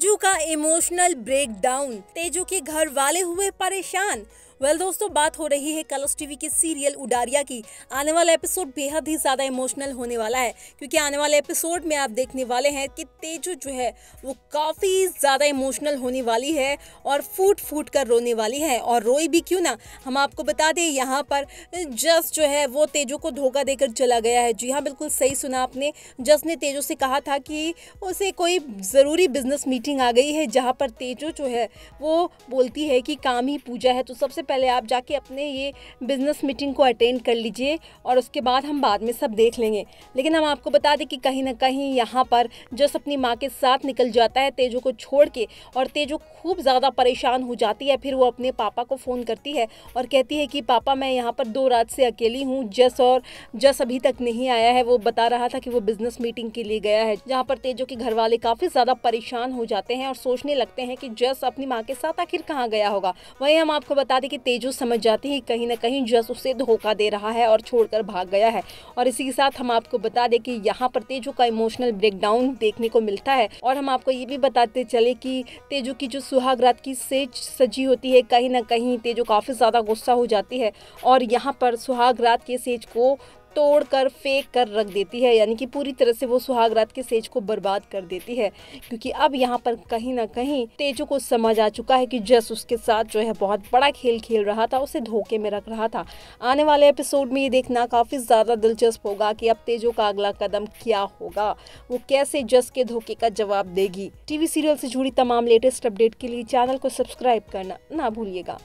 तेजू का emotional breakdown Tezu के घर वाले हुए परेशान वेल well, दोस्तों बात हो रही है कलर्स टीवी के सीरियल उडारिया की आने वाला एपिसोड बेहद ही ज़्यादा इमोशनल होने वाला है क्योंकि आने वाले एपिसोड में आप देखने वाले हैं कि तेजू जो है वो काफ़ी ज़्यादा इमोशनल होने वाली है और फूट फूट कर रोने वाली है और रोई भी क्यों ना हम आपको बता दें यहाँ पर जस जो है वो तेजू को धोखा देकर चला गया है जी हाँ बिल्कुल सही सुना आपने जस ने तेजू से कहा था कि उसे कोई ज़रूरी बिजनेस मीटिंग आ गई है जहाँ पर तेजू जो है वो बोलती है कि काम ही पूजा है तो सबसे पहले आप जाके अपने ये बिज़नेस मीटिंग को अटेंड कर लीजिए और उसके बाद हम बाद में सब देख लेंगे लेकिन हम आपको बता दें कि कहीं ना कहीं यहाँ पर जस अपनी माँ के साथ निकल जाता है तेजू को छोड़ के और तेजू खूब ज़्यादा परेशान हो जाती है फिर वो अपने पापा को फ़ोन करती है और कहती है कि पापा मैं यहाँ पर दो रात से अकेली हूँ जस और जस अभी तक नहीं आया है वो बता रहा था कि वो बिज़नेस मीटिंग के लिए गया है जहाँ पर तेजो के घर वाले काफ़ी ज़्यादा परेशान हो जाते हैं और सोचने लगते हैं कि जस अपनी माँ के साथ आखिर कहाँ गया होगा वहीं हम आपको बता दें कि कि तेजू समझ जाते है कहीं ना कहीं जस उसे धोखा दे रहा है और छोड़कर भाग गया है और इसी के साथ हम आपको बता दें कि यहाँ पर तेजू का इमोशनल ब्रेकडाउन देखने को मिलता है और हम आपको ये भी बताते चले कि तेजू की जो सुहाग रात की सेज सजी होती है कहीं ना कहीं तेजू काफ़ी ज़्यादा गुस्सा हो जाती है और यहाँ पर सुहाग रात के सेज को तोड़ कर फेंक कर रख देती है यानी कि पूरी तरह से वो सुहाग रात के सेज को बर्बाद कर देती है क्योंकि अब यहाँ पर कहीं ना कहीं तेजो को समझ आ चुका है कि जस उसके साथ जो है बहुत बड़ा खेल खेल रहा था उसे धोखे में रख रहा था आने वाले एपिसोड में ये देखना काफ़ी ज़्यादा दिलचस्प होगा कि अब तेजो का अगला कदम क्या होगा वो कैसे जस के धोखे का जवाब देगी टीवी सीरियल से जुड़ी तमाम लेटेस्ट अपडेट के लिए चैनल को सब्सक्राइब करना ना भूलिएगा